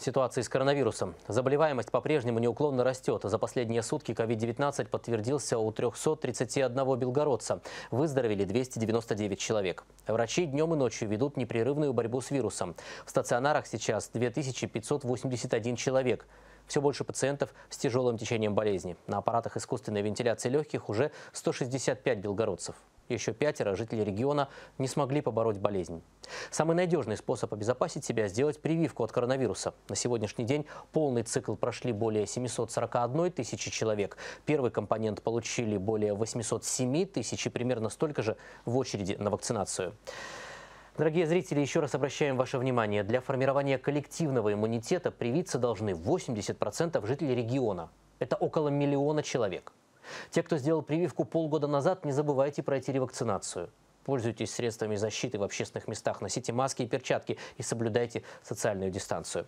Ситуации с коронавирусом. Заболеваемость по-прежнему неуклонно растет. За последние сутки COVID-19 подтвердился у 331 белгородца. Выздоровели 299 человек. Врачи днем и ночью ведут непрерывную борьбу с вирусом. В стационарах сейчас 2581 человек все больше пациентов с тяжелым течением болезни. На аппаратах искусственной вентиляции легких уже 165 белгородцев. Еще пятеро жителей региона не смогли побороть болезнь. Самый надежный способ обезопасить себя – сделать прививку от коронавируса. На сегодняшний день полный цикл прошли более 741 тысячи человек. Первый компонент получили более 807 тысяч и примерно столько же в очереди на вакцинацию. Дорогие зрители, еще раз обращаем ваше внимание. Для формирования коллективного иммунитета привиться должны 80% жителей региона. Это около миллиона человек. Те, кто сделал прививку полгода назад, не забывайте пройти ревакцинацию. Пользуйтесь средствами защиты в общественных местах, носите маски и перчатки и соблюдайте социальную дистанцию.